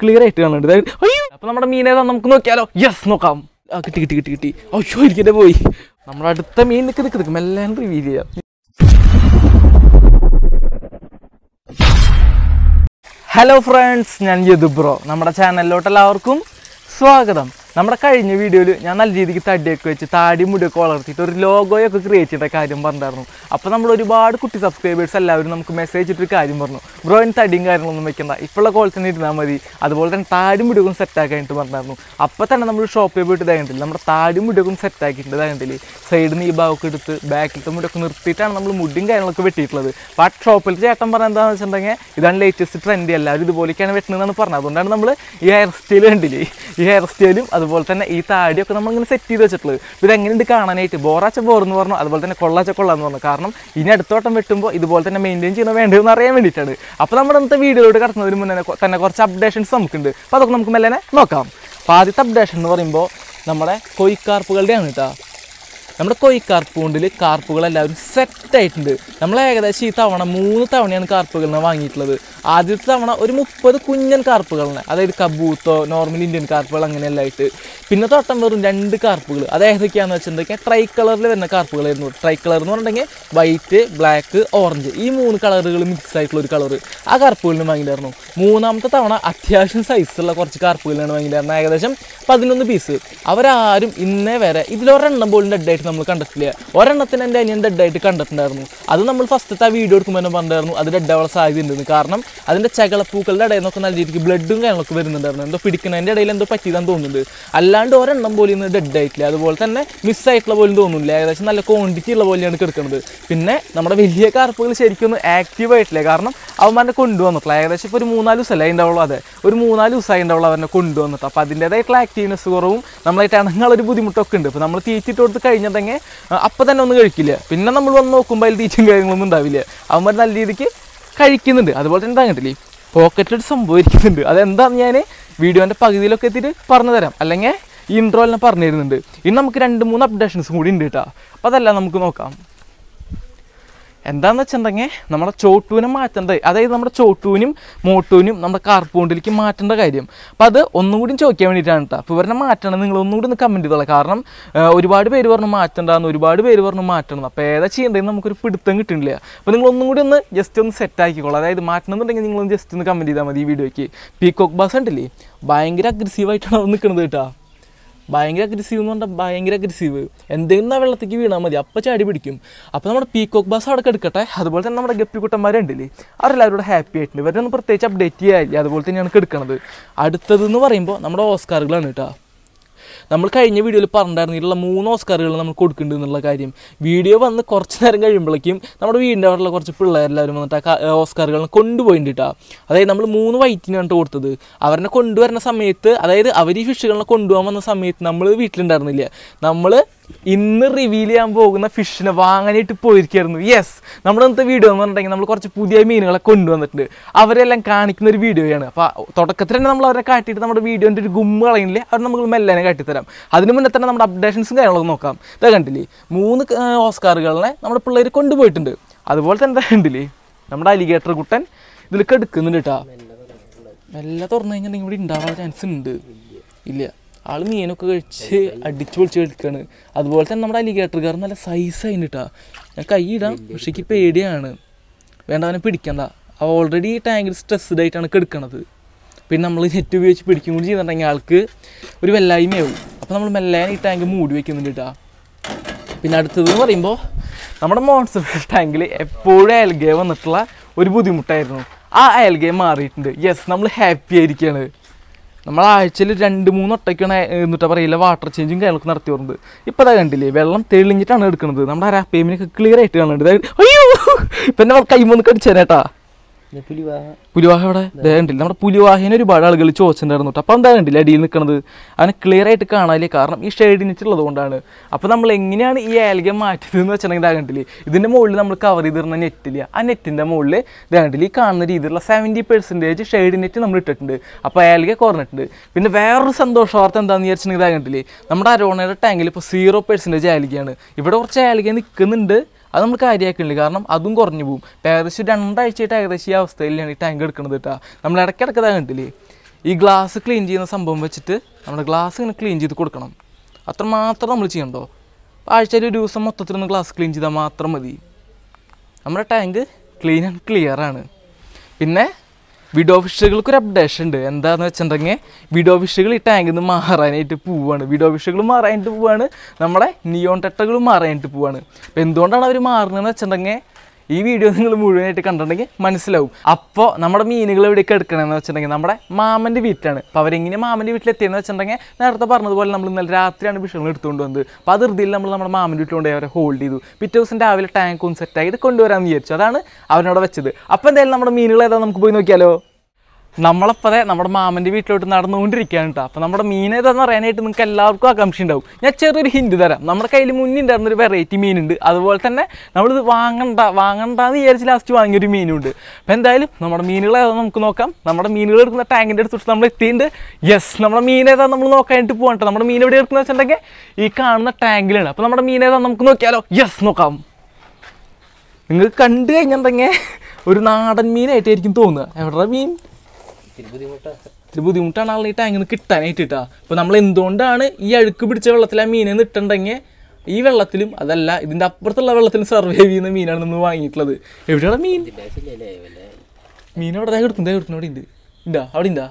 clear ആയിട്ട് കാണുന്നുണ്ട് അപ്പൊ നമ്മുടെ മീൻ ഏതാ നമുക്ക് നോക്കിയാലോ യെസ് നോക്കാം ആ കിട്ടി കിട്ടി കിട്ടി കിട്ടി അയ്യോ ഇരിക്കട്ടെ പോയി നമ്മുടെ അടുത്ത മീൻ നിൽക്ക് നിൽക്ക് നിൽക്കും എല്ലാം റിവീൽ ചെയ്യാം ഹലോ ഫ്രണ്ട്സ് ഞാൻ യദു ബ്രോ നമ്മുടെ ചാനലിലോട്ട് എല്ലാവർക്കും സ്വാഗതം നമ്മുടെ കഴിഞ്ഞ വീഡിയോയിൽ ഞാൻ നല്ല രീതിക്ക് തടിയൊക്കെ വെച്ച് താടി മുടിയൊക്കെ വളർത്തിയിട്ട് ഒരു ലോഗോയൊക്കെ ക്രിയേറ്റ് ചെയ്ത കാര്യം പറഞ്ഞായിരുന്നു അപ്പോൾ നമ്മൾ ഒരുപാട് കുട്ടി സബ്സ്ക്രൈബേഴ്സ് എല്ലാവരും നമുക്ക് മെസ്സേജ് ഇട്ടൊരു കാര്യം പറഞ്ഞു ബ്രോ ഇനി തടിയും കാര്യങ്ങളൊന്നും വെക്കണ്ട ഇപ്പോഴുള്ള കോൾ തന്നെ ഇരുന്നാൽ മതി അതുപോലെ തന്നെ താടി മുടിയൊക്കെ സെറ്റാക്കാനായിട്ട് പറഞ്ഞായിരുന്നു അപ്പോൾ തന്നെ നമ്മൾ ഷോപ്പിൽ പോയിട്ട് ഇതായിട്ടില്ല നമ്മുടെ താടി മുടിയൊക്കെ സെറ്റാക്കിയിട്ടുണ്ട് ഇതായിട്ടില്ലേ സൈഡിൽ നിന്ന് ഈ ഭാഗമൊക്കെ എടുത്ത് ബാക്കിലത്തെ മുടിയൊക്കെ നിർത്തിയിട്ടാണ് നമ്മൾ മുടിയും കാര്യങ്ങളൊക്കെ വെട്ടിയിട്ടുള്ളത് അപ്പോൾ ആ ഷോപ്പിൽ ചേട്ടൻ പറഞ്ഞാൽ എന്താണെന്ന് വെച്ചിട്ടുണ്ടെങ്കിൽ ഇതാണ് ലേറ്റസ്റ്റ് ട്രെൻഡ് എല്ലാവരും ഇതുപോലെയൊക്കെയാണ് വെട്ടുന്നതെന്നാണ് പറഞ്ഞത് അതുകൊണ്ടാണ് നമ്മൾ ഈ ഹെയർ സ്റ്റൈൽ കണ്ടില്ലേ ഈ ഹെയർ സ്റ്റൈലും അത് അതുപോലെ തന്നെ ഈ താടിയൊക്കെ നമ്മളിങ്ങനെ സെറ്റ് ചെയ്ത് വെച്ചിട്ടുള്ളത് എങ്ങനെയുണ്ട് കാണാനായിട്ട് ബോറാച്ച ബോറെന്ന് പറഞ്ഞു അതുപോലെ തന്നെ കൊള്ളാച്ച കൊള്ള എന്ന് പറഞ്ഞു കാരണം ഇനി അടുത്തോട്ടം വെട്ടുമ്പോൾ ഇതുപോലെ തന്നെ മെയിൻറ്റെയിൻ ചെയ്യുന്ന വേണ്ടത് എന്ന് അറിയാൻ വേണ്ടിയിട്ടാണ് അപ്പോൾ നമ്മുടെ ഇന്നത്തെ വീഡിയോയിലൂടെ കടക്കുന്നതിന് മുന്നേ തന്നെ കുറച്ച് അപ്ഡേഷൻസ് നമുക്കുണ്ട് അപ്പോൾ അതൊക്കെ നമുക്ക് മെല്ലനെ നോക്കാം അപ്പോൾ ആദ്യത്തെ അപ്ഡേഷൻ എന്ന് പറയുമ്പോൾ നമ്മുടെ കൊയ്ക്കാർപ്പുകളുടെയാണ് കേട്ടോ നമ്മുടെ കൊയ്ക്കാർ പൂണ്ടിൽ കാർപ്പുകളെല്ലാവരും സെറ്റായിട്ടുണ്ട് നമ്മൾ ഏകദേശം ഈ തവണ മൂന്ന് തവണയാണ് കാർപ്പുകളിനെ വാങ്ങിയിട്ടുള്ളത് ആദ്യത്തെ തവണ ഒരു മുപ്പത് കുഞ്ഞൻ കാർപ്പുകളാണ് അതായത് കബൂത്തോ നോർമൽ ഇന്ത്യൻ കാർപ്പുകൾ അങ്ങനെയെല്ലാം ആയിട്ട് പിന്നെ തൊട്ടം വെറും രണ്ട് കാർപ്പുകൾ അത് ഏതൊക്കെയാണെന്ന് വെച്ചിട്ടുണ്ടെങ്കിൽ ട്രൈ കളറിൽ വരുന്ന കാർപ്പുകളായിരുന്നു ട്രൈ കളർ എന്ന് പറഞ്ഞിട്ടുണ്ടെങ്കിൽ വൈറ്റ് ബ്ലാക്ക് ഓറഞ്ച് ഈ മൂന്ന് കളറുകൾ മിക്സ് ആയിട്ടുള്ള ഒരു കളർ ആ കാർപ്പുകളിന് വാങ്ങിയിട്ടായിരുന്നു മൂന്നാമത്തെ തവണ അത്യാവശ്യം സൈസുള്ള കുറച്ച് കാർപ്പുകളാണ് വാങ്ങിയിട്ടായിരുന്നത് ഏകദേശം പതിനൊന്ന് പീസ് അവരാരും ഇന്നേ വരെ ഇതിലൊരെണ്ണം പോലും ഡെഡ് നമ്മൾ കണ്ടിട്ടില്ല ഒരെണ്ണത്തിന് എൻ്റെ അനിയൻ ഡെഡായിട്ട് കണ്ടിട്ടുണ്ടായിരുന്നു അത് നമ്മൾ ഫസ്റ്റത്തെ ആ വീഡിയോ എടുക്കുമ്പോൾ തന്നെ പറഞ്ഞായിരുന്നു അത് സാധ്യത സാധ്യതയുണ്ടെന്ന് കാരണം അതിൻ്റെ ചകളപ്പൂക്കളുടെ ഇടയിൽ നിന്നൊക്കെ നല്ല രീതിക്ക് ബ്ലഡും കാര്യങ്ങളൊക്കെ വരുന്നുണ്ടായിരുന്നു എന്തോ പിടിക്കുന്നതിൻ്റെ ഇടയിൽ എന്തോ പറ്റിയതാന്ന് തോന്നുന്നുണ്ട് അല്ലാണ്ട് ഒരെണ്ണം പോലും ഇന്ന് ഡെഡായിട്ടില്ല അതുപോലെ തന്നെ മിസ്സായിട്ടുള്ള പോലും തോന്നുന്നില്ല ഏകദേശം നല്ല ക്വാണ്ടിറ്റി ഉള്ള പോലെയാണ് കിടക്കുന്നത് പിന്നെ നമ്മുടെ വലിയ കാർപ്പുകൾ ശരിക്കും ആക്റ്റീവ് ആയിട്ടില്ല കാരണം അവന്മാരെ കൊണ്ടുവന്നിട്ടില്ല ഏകദേശം ഇപ്പോൾ ഒരു മൂന്നാല് ദിവസമല്ലേ അതിൻ്റെ അവളോ അതെ ഒരു മൂന്നാല് ദിവസമായി ഉണ്ടാവുള്ളൂ അവനെ കൊണ്ടുവന്നിട്ട് അപ്പോൾ അതിൻ്റേതായിട്ടുള്ള ആക്റ്റീവ്നെസ് കുറവും നമ്മളായിട്ട് അണങ്ങളൊരു ബുദ്ധിമുട്ടൊക്കെ ഉണ്ട് ഇപ്പോൾ നമ്മൾ തീറ്റിട്ട് കൊടുത്ത് കഴിഞ്ഞാൽ തെങ്ങ് അപ്പം തന്നെ ഒന്നും കഴിക്കില്ല പിന്നെ നമ്മൾ വന്ന് നോക്കുമ്പോൾ അതിൽ തീച്ചും കാര്യങ്ങളൊന്നും ഉണ്ടാവില്ല അവന്മാർ നല്ല രീതിക്ക് കഴിക്കുന്നുണ്ട് അതുപോലെ തന്നെ താങ്ങട്ടില്ലേ പോക്കറ്റിൽ സംഭവിക്കുന്നുണ്ട് അതെന്താണെന്ന് ഞാൻ വീഡിയോൻ്റെ പകുതിയിലൊക്കെ എത്തിയിട്ട് പറഞ്ഞു തരാം അല്ലെങ്കിൽ ഈ ഇൻട്രോലിനെ പറഞ്ഞു തരുന്നുണ്ട് ഇനി നമുക്ക് രണ്ട് മൂന്ന് അപ്ഡേഷൻസും കൂടി ഉണ്ട് കേട്ടോ അപ്പോൾ അതെല്ലാം നമുക്ക് നോക്കാം എന്താണെന്ന് വെച്ചിട്ടുണ്ടെങ്കിൽ നമ്മുടെ ചോട്ടൂനെ മാറ്റേണ്ടത് അതായത് നമ്മുടെ ചോട്ടൂനും മോട്ടൂനും നമ്മുടെ കാർപ്പൂണ്ടിലേക്ക് മാറ്റേണ്ട കാര്യം അപ്പം അത് ഒന്നുകൂടി ചോദിക്കാൻ വേണ്ടിയിട്ടാണ് കേട്ടോ അപ്പോൾ ഇവരെ മാറ്റണം നിങ്ങൾ ഒന്നുകൂടി ഒന്ന് കമൻറ്റ് ചെയ്തോളാം കാരണം ഒരുപാട് പേര് പറഞ്ഞു മാറ്റണ്ടെന്ന് ഒരുപാട് പേര് പറഞ്ഞു മാറ്റണം അപ്പോൾ ഏതാ ചെയ്യേണ്ടതെന്ന് നമുക്കൊരു പിടുത്തം കിട്ടുന്നില്ല അപ്പോൾ നിങ്ങൾ ഒന്നുകൂടി ഒന്ന് ജസ്റ്റ് ഒന്ന് സെറ്റ് ആക്കിക്കോളാം അതായത് മാറ്റണമെന്നുണ്ടെങ്കിൽ നിങ്ങളൊന്ന് ജസ്റ്റ് ഒന്ന് കമൻറ്റ് ചെയ്താൽ മതി ഈ വീഡിയോയ്ക്ക് പീകോക്ക് ബാസ് ഉണ്ടല്ലേ ഭയങ്കര അഗ്രസീവായിട്ടാണ് നിൽക്കുന്നത് കേട്ടോ ഭയങ്കര അഗ്രസീവ് എന്ന് പറഞ്ഞാൽ ഭയങ്കര അഗ്രസീവ് എന്തെങ്കിലും ആ വെള്ളത്തേക്ക് വീണാൽ മതി അപ്പം ചാടി പിടിക്കും അപ്പോൾ നമ്മുടെ പീക്കോക്ക് ബാസ് അവിടെ എടുക്കട്ടെ അതുപോലെ തന്നെ നമ്മുടെ ഗപ്പിക്കുട്ടന്മാരുണ്ടല്ലേ അവരെല്ലാവരോട് ഹാപ്പി ആയിട്ടുണ്ട് ഇവരൊന്നും പ്രത്യേകിച്ച് അപ്ഡേറ്റ് ചെയ്യാറില്ല അതുപോലെ തന്നെയാണ് എടുക്കണത് അടുത്തതെന്ന് പറയുമ്പോൾ നമ്മുടെ ഓസ്കാറുകളാണ് കേട്ടോ നമ്മൾ കഴിഞ്ഞ വീഡിയോയിൽ പറഞ്ഞിട്ടുണ്ടായിരുന്നില്ല മൂന്ന് ഓസ്കാറുകൾ നമ്മൾ കൊടുക്കുന്നുണ്ട് എന്നുള്ള കാര്യം വീഡിയോ വന്ന് കുറച്ച് നേരം കഴിയുമ്പോഴേക്കും നമ്മുടെ വീടിൻ്റെ അവരുടെ കുറച്ച് പിള്ളേരെല്ലാവരും വന്നിട്ട് ആ ഓസ്കാറുകൾ കൊണ്ടുപോയിട്ടാ അതായത് നമ്മൾ മൂന്ന് വൈറ്റിനാണ് കൊടുത്തത് അവരെ കൊണ്ടുവരുന്ന സമയത്ത് അതായത് അവർ ഈ ഫിഷുകളെ കൊണ്ടുപോകാൻ വന്ന സമയത്ത് നമ്മൾ വീട്ടിലുണ്ടായിരുന്നില്ല നമ്മൾ ഇന്ന് റിവീൽ ചെയ്യാൻ പോകുന്ന ഫിഷിനെ വാങ്ങാനായിട്ട് പോയിരിക്കായിരുന്നു യെസ് നമ്മുടെ ഇന്നത്തെ വീഡിയോ എന്ന് പറഞ്ഞിട്ടുണ്ടെങ്കിൽ നമ്മൾ കുറച്ച് പുതിയ മീനുകളെ കൊണ്ടുവന്നിട്ടുണ്ട് അവരെല്ലാം കാണിക്കുന്ന ഒരു വീഡിയോയാണ് അപ്പോൾ തുടക്കത്തിൽ തന്നെ നമ്മൾ അവരെ കാട്ടിയിട്ട് നമ്മുടെ വീഡിയോൻ്റെ ഒരു ഗുമ്മ കളയുന്നില്ലേ അവർ നമുക്ക് മെല്ലനെ കാട്ടിത്തരാം അതിന് മുന്നേ തന്നെ നമ്മുടെ അപ്ഡേഷൻസും കാര്യങ്ങളൊക്കെ നോക്കാം ഇതാ കണ്ടില്ലേ മൂന്ന് ഓസ്കാറുകളെ നമ്മുടെ പിള്ളേർ കൊണ്ടുപോയിട്ടുണ്ട് അതുപോലെ തന്നെ കണ്ടില്ലേ നമ്മുടെ അലിഗേറ്റർ കുട്ടൻ ഇതിലൊക്കെ എടുക്കുന്നുണ്ട് കേട്ടോ മെല്ലെ തുറന്നു കഴിഞ്ഞിട്ടുണ്ടെങ്കിൽ ഇവിടെ ഉണ്ടാവാൻ ചാൻസ് ഉണ്ട് ഇല്ല ആൾ മീനൊക്കെ കഴിച്ച് അടിച്ചു പൊളിച്ച് കഴിക്കാണ് അതുപോലെ തന്നെ നമ്മുടെ അലിഗേറ്റർകാർ നല്ല സൈസ് കേട്ടാ ഞാൻ കൈ ഇടാം പക്ഷേ എനിക്ക് പേടിയാണ് വേണ്ട അവനെ പിടിക്കണ്ട അവ ഓൾറെഡി ടാങ്കിൽ സ്ട്രെസ്ഡ് ആയിട്ടാണ് കെടുക്കണത് പിന്നെ നമ്മൾ നെറ്റ് ഉപയോഗിച്ച് പിടിക്കും കൂടി ചെയ്തിട്ടുണ്ടെങ്കിൽ ആൾക്ക് ഒരു വെല്ലായ്മയാവും അപ്പോൾ നമ്മൾ മെല്ലെ ഈ ടാങ്ക് മൂടി വയ്ക്കുന്നുണ്ട് കേട്ടോ പിന്നെ അടുത്തത് എന്ന് പറയുമ്പോൾ നമ്മുടെ മോൺസൺ ടാങ്കിൽ എപ്പോഴും അയൽഗേ വന്നിട്ടുള്ള ഒരു ബുദ്ധിമുട്ടായിരുന്നു ആ അയൽഗേ മാറിയിട്ടുണ്ട് യെസ് നമ്മൾ ഹാപ്പി ആയിരിക്കുകയാണ് നമ്മൾ ആഴ്ചയിൽ രണ്ട് മൂന്ന് ഒട്ടയ്ക്കാണ് എന്നിട്ട് പറയില്ല വാട്ടർ ചേഞ്ചും കാര്യങ്ങളൊക്കെ നടത്തി വരുന്നത് ഇപ്പം അതാ കണ്ടില്ലേ വെള്ളം തെളിഞ്ഞിട്ടാണ് എടുക്കുന്നത് നമ്മുടെ ആ പേമിനൊക്കെ ക്ലിയർ ആയിട്ട് കാണുന്നുണ്ട് അയ്യോ ഇപ്പം എൻ്റെ കൈമൊന്ന് കടിച്ചേനേട്ടാ പുലിവാഹ അവിടെ കണ്ടില്ല നമ്മുടെ പുലിവാഹിനെ ഒരുപാട് ആളുകൾ ചോദിച്ചിട്ടുണ്ടായിരുന്നു അപ്പം എന്താ കണ്ടില്ല അടിയിൽ നിൽക്കുന്നത് അവനെ ക്ലിയർ ആയിട്ട് കാണാനില്ലേ കാരണം ഈ ഷെയ്ഡിനിച്ചുള്ളത് കൊണ്ടാണ് അപ്പം നമ്മൾ എങ്ങനെയാണ് ഈ ഏലകം മാറ്റിയത് എന്ന് വെച്ചിട്ടുണ്ടെങ്കിൽ കണ്ടില്ലേ ഇതിൻ്റെ മുകളിൽ നമ്മൾ കവർ ചെയ്തിരുന്ന നെറ്റില്ല ആ നെറ്റിൻ്റെ മുകളിൽ കണ്ടില്ല ഈ കാണുന്ന രീതിയിലുള്ള സെവൻറ്റി പെർസെൻറ്റേജ് ഷെയ്ഡ് നെറ്റ് നമ്മൾ ഇട്ടിട്ടുണ്ട് അപ്പോൾ ഏലക കുറഞ്ഞിട്ടുണ്ട് പിന്നെ വേറൊരു സന്തോഷ വാർത്ത എന്താണെന്ന് വിചാരിച്ചിട്ടുണ്ടെങ്കിൽ കണ്ടില്ലേ നമ്മുടെ അരോണയുടെ ടാങ്കിൽ ഇപ്പോൾ സീറോ പെർസെൻറ്റേജ് ഏലികയാണ് ഇവിടെ കുറച്ച് ഏലിക നിൽക്കുന്നുണ്ട് അത് നമ്മൾ കാര്യമാക്കുന്നില്ല കാരണം അതും കുറഞ്ഞു പോകും ഏകദേശം രണ്ടാഴ്ചയായിട്ട് ഏകദേശം ഈ അവസ്ഥയിലാണ് ഈ ടാങ്ക് എടുക്കുന്നത് കേട്ടോ നമ്മൾ ഇടയ്ക്കിടയ്ക്ക് കണ്ടില്ലേ ഈ ഗ്ലാസ് ക്ലീൻ ചെയ്യുന്ന സംഭവം വെച്ചിട്ട് നമ്മുടെ ഗ്ലാസ് ഇങ്ങനെ ക്ലീൻ ചെയ്ത് കൊടുക്കണം അത്ര മാത്രം നമ്മൾ ചെയ്യണ്ടോ ആഴ്ചയിൽ ഒരു ദിവസം മൊത്തത്തിലൊന്ന് ഗ്ലാസ് ക്ലീൻ ചെയ്താൽ മാത്രം മതി നമ്മുടെ ടാങ്ക് ക്ലീൻ ആൻഡ് ക്ലിയർ ആണ് പിന്നെ വീഡിയോ ഫിഷുകൾക്ക് ഒരു അപ്ഡേഷൻ ഉണ്ട് എന്താന്ന് വെച്ചിട്ടുണ്ടെങ്കിൽ വീഡിയോ ഫിഷുകൾ ഈ ടാങ്കിൽ നിന്ന് മാറാനായിട്ട് പോവാണ് വീഡിയോ ഫിഷുകൾ മാറാനായിട്ട് പോവാണ് നമ്മുടെ നിയോൺ ടെട്ടകൾ മാറാനായിട്ട് പോവാണ് അപ്പോൾ എന്തുകൊണ്ടാണ് അവർ മാറുന്നതെന്ന് വെച്ചിട്ടുണ്ടെങ്കിൽ ഈ വീഡിയോ നിങ്ങൾ മുഴുവനായിട്ട് കണ്ടിട്ടുണ്ടെങ്കിൽ മനസ്സിലാവും അപ്പോൾ നമ്മുടെ മീനുകൾ എവിടെയൊക്കെ എടുക്കണമെന്ന് വെച്ചിട്ടുണ്ടെങ്കിൽ നമ്മുടെ മാമൻ്റെ വീട്ടിലാണ് അപ്പോൾ അവരെങ്ങനെ മാമൻ്റെ വീട്ടിലെത്തിയെന്ന് വെച്ചിട്ടുണ്ടെങ്കിൽ നേരത്തെ പറഞ്ഞതുപോലെ നമ്മൾ ഇന്നലെ രാത്രിയാണ് വിഷയങ്ങൾ എടുത്തുകൊണ്ട് വന്നത് അപ്പോൾ ആ നമ്മൾ നമ്മുടെ മാമൻ്റെ വീട്ടിലുണ്ട് അവരെ ഹോൾഡ് ചെയ്തു പിറ്റേ ദിവസം രാവിലെ ടാങ്ക് ഒന്ന് സെറ്റായിട്ട് കൊണ്ടുവരാമെന്ന് വിചാരിച്ചു അതാണ് അവനോട് വെച്ചത് അപ്പോൾ എന്തായാലും നമ്മുടെ മീനുകൾ ഏതാണ് നമുക്ക് പോയി നോക്കിയാലോ നമ്മളപ്പതേ നമ്മുടെ മാമൻ്റെ വീട്ടിലോട്ട് നടന്നുകൊണ്ടിരിക്കുകയാണ് കേട്ടോ അപ്പോൾ നമ്മുടെ മീൻ ഏതാണെന്ന് അറിയാനായിട്ട് നിങ്ങൾക്ക് എല്ലാവർക്കും ആകാംക്ഷ ഉണ്ടാവും ഞാൻ ചെറിയൊരു ഹിൻഡ് തരാം നമ്മുടെ കയ്യിൽ മുന്നിൽ ഉണ്ടായിരുന്ന ഒരു വെറൈറ്റി മീനുണ്ട് അതുപോലെ തന്നെ നമ്മളിത് വാങ്ങണ്ട വാങ്ങണ്ട എന്ന് വിചാരിച്ച് ലാസ്റ്റ് വാങ്ങിയൊരു മീനുണ്ട് അപ്പോൾ എന്തായാലും നമ്മുടെ മീനുകൾ ഏതാണെന്ന് നമുക്ക് നോക്കാം നമ്മുടെ മീനുകൾ എടുക്കുന്ന ടാങ്കിൻ്റെ അടുത്തോട്ട് നമ്മൾ എത്തിയിട്ടുണ്ട് യെസ് നമ്മുടെ മീൻ നമ്മൾ നോക്കാനായിട്ട് പോകണ്ടോ നമ്മുടെ മീൻ എവിടെ എടുക്കുന്നത് വെച്ചിട്ടുണ്ടെങ്കിൽ ഈ കാണുന്ന ടാങ്കിലാണ് അപ്പോൾ നമ്മുടെ മീൻ നമുക്ക് നോക്കിയാലോ യെസ് നോക്കാം നിങ്ങൾ കണ്ടു കഴിഞ്ഞിട്ടുണ്ടെങ്കിൽ ഒരു നാടൻ മീനായിട്ടായിരിക്കും തോന്നുക എവിടെ മീൻ ഇത്തിരി ബുദ്ധിമുട്ടാണ് ആളുടെ അങ്ങനെ കിട്ടാനായിട്ട് കിട്ടുക അപ്പോൾ നമ്മൾ എന്തുകൊണ്ടാണ് ഈ അഴുക്ക് പിടിച്ച വെള്ളത്തിൽ ആ മീനെ നിട്ടുണ്ടെങ്കിൽ ഈ വെള്ളത്തിലും അതല്ല ഇതിൻ്റെ അപ്പുറത്തുള്ള വെള്ളത്തിലും സർവൈവ് ചെയ്യുന്ന മീനാണ് നമ്മൾ വാങ്ങിയിട്ടുള്ളത് എവിടെയാണ് മീൻ മീൻ അവിടെ കിടക്കും ദേ അവിടെ ഉണ്ട് ഇണ്ടാ അവിടെ ഇണ്ടാ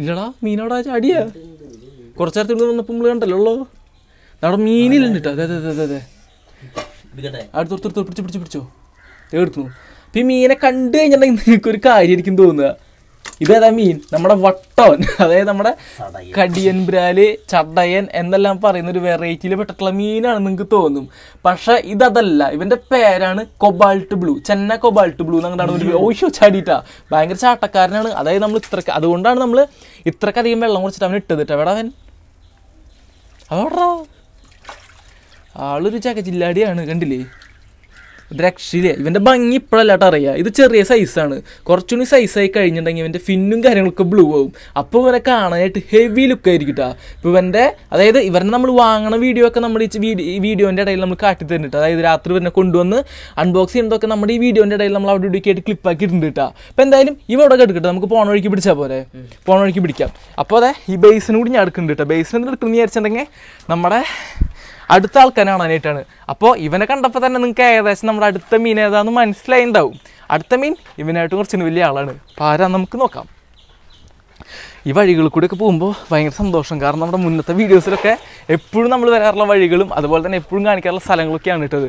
ഇല്ലടാ മീൻ അവിടെ അടിയാ കുറച്ച് നേരത്തിൽ വന്നപ്പോൾ നമ്മൾ കണ്ടല്ലോ ഉള്ളോ അവിടെ മീനിലുണ്ട് കേട്ടോ അതെ അതെ അതെ അതെ അടുത്തൊരു പിടിച്ച് പിടിച്ച് പിടിച്ചോ എടുക്കുന്നു അപ്പം ഈ മീനെ കണ്ടു കഴിഞ്ഞിട്ടുണ്ടെങ്കിൽ നിനക്കൊരു കാര്യമായിരിക്കും തോന്നുക ഇതേതാ മീൻ നമ്മുടെ വട്ടോൻ അതായത് നമ്മുടെ കടിയൻ ബ്രാല് ചടയൻ എന്നെല്ലാം പറയുന്ന ഒരു വെറൈറ്റിയിൽ പെട്ടിട്ടുള്ള മീനാണ് നിങ്ങൾക്ക് തോന്നും പക്ഷെ ഇതല്ല ഇവന്റെ പേരാണ് കൊബാൾട്ട് ബ്ലൂ ചെന്ന കൊബാൾട്ട് ബ്ലൂ എന്നാണ് ഒരു ഓശോ ചാടിയിട്ടാ ഭയങ്കര ചാട്ടക്കാരനാണ് അതായത് നമ്മൾ ഇത്രക്ക് അതുകൊണ്ടാണ് നമ്മൾ ഇത്രക്കധികം വെള്ളം കുടിച്ചിട്ട് അവൻ ഇട്ടത് എവിടെ അവൻ അവിടാ ആളൊരു ചക്ക ജില്ലാടിയാണ് കണ്ടില്ലേ ഇത് രക്ഷയില്ല ഇവൻ്റെ ഭംഗി ഇപ്പോഴല്ലാട്ട് അറിയുക ഇത് ചെറിയ സൈസാണ് കുറച്ചുകൂടി സൈസായി കഴിഞ്ഞിട്ടുണ്ടെങ്കിൽ ഇവൻ്റെ ഫിന്നും കാര്യങ്ങളൊക്കെ ബ്ലൂ ആവും അപ്പോൾ ഇവനെ കാണാനായിട്ട് ഹെവി ലുക്ക് ആയിരിക്കും കേട്ടോ ഇപ്പോൾ ഇവൻ്റെ അതായത് ഇവരെ നമ്മൾ വാങ്ങണ വീഡിയോ ഒക്കെ നമ്മുടെ ഈ വീഡിയോൻ്റെ ഇടയിൽ നമ്മൾ കാട്ടി തരുന്നിട്ട് അതായത് രാത്രി ഇവനെ കൊണ്ടുവന്ന് അൺബോക്സ് ചെയ്യുന്നതൊക്കെ നമ്മുടെ ഈ വീഡിയോൻ്റെ ഇടയിൽ നമ്മൾ അവിടെ ഇടുക്കിയായിട്ട് ക്ലിപ്പ് ആക്കിയിട്ടുണ്ട് കേട്ടോ അപ്പോൾ എന്തായാലും ഇവ അവിടെ നമുക്ക് പോണ വഴിക്ക് പിടിച്ചാൽ പോലെ പോണ വഴിക്ക് പിടിക്കാം അപ്പോൾ അതെ ഈ ബേസിനും കൂടി ഞാൻ എടുക്കുന്നുണ്ട് കേട്ടോ ബേസിന് എടുക്കുന്നു വിചാരിച്ചിട്ടുണ്ടെങ്കിൽ നമ്മുടെ അടുത്ത ആൾക്കാരാണ് കാണാനായിട്ടാണ് അപ്പോൾ ഇവനെ കണ്ടപ്പോൾ തന്നെ നിങ്ങൾക്ക് ഏകദേശം നമ്മുടെ അടുത്ത മീൻ ഏതാണെന്ന് മനസ്സിലായിണ്ടാവും അടുത്ത മീൻ ഇവനായിട്ടും കുറച്ചിന് വലിയ ആളാണ് അപ്പോൾ ആരാ നമുക്ക് നോക്കാം ഈ വഴികളിൽ കൂടെയൊക്കെ പോകുമ്പോൾ ഭയങ്കര സന്തോഷം കാരണം നമ്മുടെ മുന്നത്തെ വീഡിയോസിലൊക്കെ എപ്പോഴും നമ്മൾ വരാറുള്ള വഴികളും അതുപോലെ തന്നെ എപ്പോഴും കാണിക്കാറുള്ള സ്ഥലങ്ങളൊക്കെയാണ് ഇട്ടത്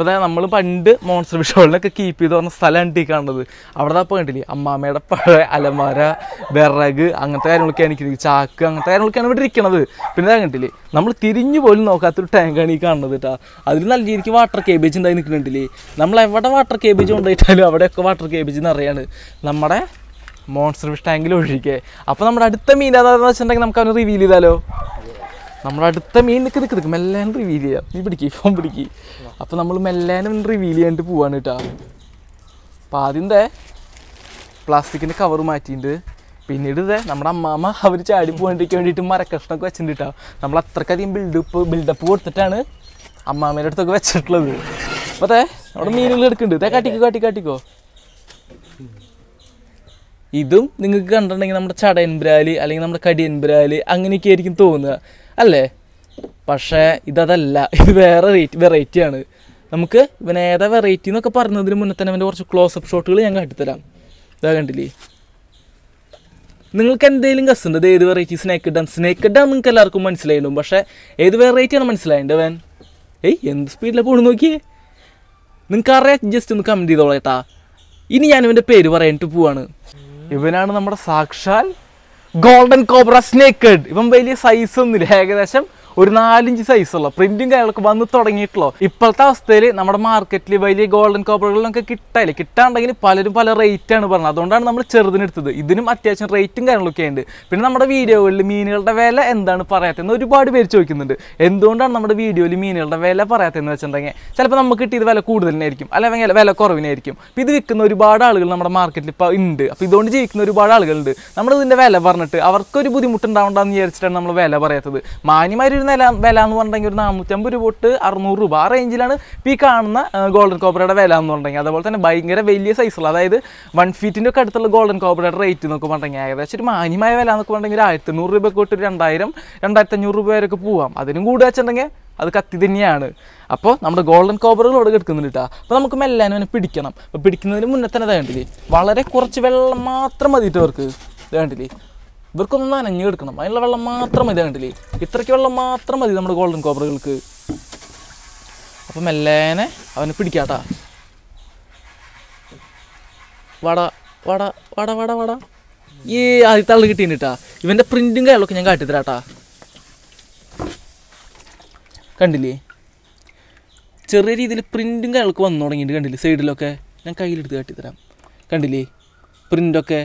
അപ്പോൾ അതായത് നമ്മൾ പണ്ട് മോൺസ്റ്റർ വിഷോളിനൊക്കെ കീപ്പ് ചെയ്ത് പറഞ്ഞ സ്ഥലമാണ് ഈ കാണുന്നത് അവിടെ അപ്പോൾ കണ്ടില്ലേ അമ്മാമ്മയുടെ പഴയ അലമാര വിറക് അങ്ങനത്തെ കാര്യങ്ങളൊക്കെ എനിക്ക് ചാക്ക് അങ്ങനത്തെ കാര്യങ്ങളൊക്കെയാണ് ഇവിടെ ഇരിക്കണത് പിന്നെ കണ്ടില്ലേ നമ്മൾ തിരിഞ്ഞു പോലും നോക്കാത്തൊരു ടാങ്കാണ് ഈ കാണുന്നത് കേട്ടോ അതിൽ നല്ല രീതിക്ക് വാട്ടർ കേബേജ് ഉണ്ടായി നിൽക്കുന്നുണ്ടല്ലേ നമ്മൾ എവിടെ വാട്ടർ കേബേജ് കൊണ്ടുപോയിട്ടാലും അവിടെയൊക്കെ വാട്ടർ കേബേജ് എന്ന് അറിയാണ് നമ്മുടെ മോൺസ്റ്റർ ഫിഷ് ടാങ്കിൽ ഒഴിക്കേ അപ്പോൾ നമ്മുടെ അടുത്ത മീൻ ഏതാണെന്ന് വെച്ചിട്ടുണ്ടെങ്കിൽ നമുക്ക് അവന് റിവീൽ ചെയ്താലോ നമ്മളടുത്ത അടുത്ത മീൻ നിൽക്ക് നിൽക്ക് നിൽക്ക് മെല്ലാൻ റിവീൽ ചെയ്യാം നീ പിടിക്ക് ഫോൺ പിടിക്ക് അപ്പോൾ നമ്മൾ മെല്ലാനും റിവീൽ ചെയ്യാണ്ട് പോവാണ് കേട്ടോ അപ്പോൾ ആദ്യം തേ പ്ലാസ്റ്റിക്കിൻ്റെ കവർ മാറ്റിയിട്ട് പിന്നീട് ഇതേ നമ്മുടെ അമ്മാമ്മ അവർ ചാടി പോകാണ്ടിരിക്കാൻ വേണ്ടിയിട്ട് മരക്കഷ്ണമൊക്കെ വെച്ചിട്ടുണ്ട് കേട്ടോ നമ്മൾ അത്രക്കധികം ബിൽഡപ്പ് ബിൽഡപ്പ് കൊടുത്തിട്ടാണ് അമ്മാമ്മേടെ അടുത്തൊക്കെ വെച്ചിട്ടുള്ളത് അപ്പോൾ അതെ നമ്മുടെ മീനുകൾ എടുക്കുന്നുണ്ട് ഇതേ കാട്ടിക്കോ കാട്ടി കാട്ടിക്കോ ഇതും നിങ്ങൾക്ക് കണ്ടിട്ടുണ്ടെങ്കിൽ നമ്മുടെ ചടയൻബ്രാലി അല്ലെങ്കിൽ നമ്മുടെ കടിയൻബ്രാലി അങ്ങനെയൊക്കെ ആയിരിക്കും തോന്നുക അല്ലേ പക്ഷേ ഇതതല്ല ഇത് വേറെ റേറ്റ് വെറൈറ്റിയാണ് നമുക്ക് ഇവന് ഏതാ വെറൈറ്റി എന്നൊക്കെ പറഞ്ഞതിന് മുന്നേ തന്നെ അവൻ്റെ കുറച്ച് അപ്പ് ഷോട്ടുകൾ ഞാൻ കാട്ടിത്തരാം ഇതാ കണ്ടില്ലേ നിങ്ങൾക്ക് എന്തെങ്കിലും ഗസ് ഉണ്ട് ഏത് വെറൈറ്റി സ്നേക്ക് ഇടാൻ സ്നേക്ക് ഇടാൻ നിങ്ങൾക്ക് എല്ലാവർക്കും മനസ്സിലായിട്ടും പക്ഷേ ഏത് വെറൈറ്റിയാണ് മനസ്സിലായത് അവൻ ഏയ് എന്ത് സ്പീഡിലാണ് പോണു നോക്കിയേ നിങ്ങൾക്ക് അറിയാം ജസ്റ്റ് ഒന്ന് കമൻറ്റ് ചെയ്തോളേട്ടാ ഇനി ഞാൻ ഇവൻ്റെ പേര് പറയാനിട്ട് പോവാണ് ഇവനാണ് നമ്മുടെ സാക്ഷാൽ ഗോൾഡൻ കോബ്ര സ്നേക്കഡ് ഇവൻ വലിയ സൈസ് ഒന്നുമില്ല ഏകദേശം ഒരു നാലിഞ്ച് സൈസുള്ള പ്രിന്റും കാര്യങ്ങളൊക്കെ വന്ന് തുടങ്ങിയിട്ടുള്ളൂ ഇപ്പോഴത്തെ അവസ്ഥയിൽ നമ്മുടെ മാർക്കറ്റിൽ വലിയ ഗോൾഡൻ കോപ്പറുകളിലൊക്കെ കിട്ടാല്ലേ കിട്ടാണ്ടെങ്കിൽ പലരും പല റേറ്റാണ് പറഞ്ഞത് അതുകൊണ്ടാണ് നമ്മൾ ചെറുതിനെടുത്തത് ഇതിനും അത്യാവശ്യം റേറ്റും കാര്യങ്ങളൊക്കെ ഉണ്ട് പിന്നെ നമ്മുടെ വീഡിയോകളിൽ മീനുകളുടെ വില എന്താണ് പറയാത്തതെന്ന് ഒരുപാട് പേര് ചോദിക്കുന്നുണ്ട് എന്തുകൊണ്ടാണ് നമ്മുടെ വീഡിയോയിൽ മീനുകളുടെ വില പറയാത്തതെന്ന് വെച്ചിട്ടുണ്ടെങ്കിൽ ചിലപ്പോൾ നമുക്ക് കിട്ടിയത് വില കൂടുതലായിരിക്കും അല്ലെങ്കിൽ വില കുറവിനായിരിക്കും അപ്പോൾ ഇത് വിൽക്കുന്ന ഒരുപാട് ആളുകൾ നമ്മുടെ മാർക്കറ്റിൽ ഇപ്പോൾ ഉണ്ട് അപ്പോൾ ഇതുകൊണ്ട് ജീവിക്കുന്ന ഒരുപാട് ആളുകളുണ്ട് നമ്മൾ വില പറഞ്ഞിട്ട് അവർക്കൊരു ബുദ്ധിമുട്ടുണ്ടാവേണ്ടതെന്ന് വിചാരിച്ചിട്ടാണ് നമ്മൾ വില പറയാത്തത് മാന്യമായ വരുന്ന വില എന്ന് പറഞ്ഞിട്ടുണ്ടെങ്കിൽ ഒരു നാനൂറ്റമ്പത് രൂപ തൊട്ട് അറുന്നൂറ് രൂപ ആ റേഞ്ചിലാണ് ഈ കാണുന്ന ഗോൾഡൻ കോപ്പറയുടെ വില എന്ന് പറഞ്ഞിട്ടുണ്ടെങ്കിൽ അതുപോലെ തന്നെ ഭയങ്കര വലിയ സൈസുള്ള അതായത് വൺ ഫീറ്റിൻ്റെ ഒക്കെ അടുത്തുള്ള ഗോൾഡൻ കോപ്പറയുടെ റേറ്റ് എന്നൊക്കെ ഏകദേശം ഒരു മാന്യമായ വില എന്നൊക്കെ പറഞ്ഞിട്ടുണ്ടെങ്കിൽ ആയിരത്തി എണ്ണൂറ് തൊട്ട് ഒരു രണ്ടായിരം രണ്ടായിരത്തി അഞ്ഞൂറ് രൂപ വരെയൊക്കെ പോവാം അതിനും കൂടെ വെച്ചിട്ടുണ്ടെങ്കിൽ അത് കത്തി തന്നെയാണ് അപ്പോൾ നമ്മുടെ ഗോൾഡൻ കോബറുകൾ ഇവിടെ കിടക്കുന്നുണ്ട് കേട്ടോ അപ്പോൾ നമുക്ക് മെല്ലാനും അതിനെ പിടിക്കണം അപ്പോൾ പിടിക്കുന്നതിന് മുന്നേ തന്നെ വേണ്ടില്ലേ വളരെ കുറച്ച് വെള്ളം മാത്രം മതിയിട്ട് അവർക്ക് വേണ്ടില്ലേ ഇവർക്കൊന്നും നനഞ്ഞ് എടുക്കണം അതിനുള്ള വെള്ളം മാത്രം മതി കണ്ടില്ലേ ഇത്രയ്ക്ക് വെള്ളം മാത്രം മതി നമ്മുടെ ഗോൾഡൻ കോബറുകൾക്ക് അപ്പം മെല്ലേനെ അവനെ പിടിക്കാട്ടാ വട വട വട വട വട ഈ ആദ്യത്തെ ആൾ കിട്ടീനിട്ടാ ഇവൻ്റെ പ്രിൻറ്റും കാര്യങ്ങളൊക്കെ ഞാൻ കാട്ടിത്തരാട്ടാ കണ്ടില്ലേ ചെറിയ രീതിയിൽ പ്രിൻറ്റും കാര്യങ്ങൾക്ക് വന്നു തുടങ്ങിയിട്ട് കണ്ടില്ലേ സൈഡിലൊക്കെ ഞാൻ കയ്യിലെടുത്ത് കാട്ടിത്തരാം കണ്ടില്ലേ പ്രിൻ്റൊക്കെ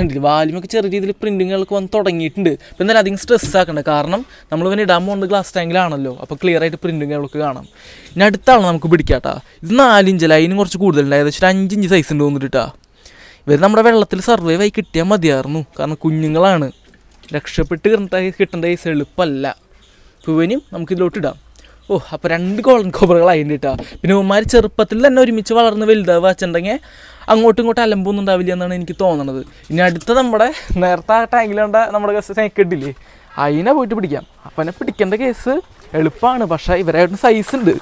കണ്ടില്ല വാല്യൂമൊക്കെ ചെറിയ രീതിയിൽ പ്രിൻറ്റിങ്ങുകളൊക്കെ വന്ന് തുടങ്ങിയിട്ടുണ്ട് അപ്പോൾ എന്തായാലും അധികം സ്ട്രെസ് ആക്കണ്ട കാരണം നമ്മൾ ഇവനെ ഇടാൻ പോകുന്നത് ഗ്ലാസ് ടാങ്കിലാണല്ലോ അപ്പോൾ ക്ലിയർ ആയിട്ട് പ്രിൻറ്റിങ്ങുകളൊക്കെ കാണാം ഇനി അടുത്താണ് നമുക്ക് പിടിക്കാട്ടാ ഇത് നാലിഞ്ച് ലൈനും കുറച്ച് കൂടുതലുണ്ട് ഏകദേശം ഒരു അഞ്ചിഞ്ച് സൈസ് ഉണ്ട് തോന്നിട്ടാ ഇവർ നമ്മുടെ വെള്ളത്തിൽ സർവൈവ് ആയി കിട്ടിയാൽ മതിയായിരുന്നു കാരണം കുഞ്ഞുങ്ങളാണ് രക്ഷപ്പെട്ട് കിട്ടേണ്ട സൈസ് എളുപ്പമല്ല ഇപ്പോൾ ഇവനും നമുക്കിതിലോട്ടിടാം ഓ അപ്പോൾ രണ്ട് ഗോൾഡൻ കോബ്രകളായി കേട്ടോ പിന്നെ ഉമ്മാർ ചെറുപ്പത്തിൽ തന്നെ ഒരുമിച്ച് വളർന്ന് വലുതാവ് വെച്ചിട്ടുണ്ടെങ്കിൽ അങ്ങോട്ടും ഇങ്ങോട്ടും അലമ്പൊന്നും ഉണ്ടാവില്ല എന്നാണ് എനിക്ക് തോന്നണത് ഇനി അടുത്ത നമ്മുടെ നേരത്തെ ആ ടാങ്കിലുണ്ട നമ്മുടെ സ്നേക്ക് ഇട്ടില്ലേ അതിനെ പോയിട്ട് പിടിക്കാം അപ്പനെ പിടിക്കേണ്ട കേസ് എളുപ്പമാണ് പക്ഷേ ഇവരായിട്ട് സൈസ് ഉണ്ട്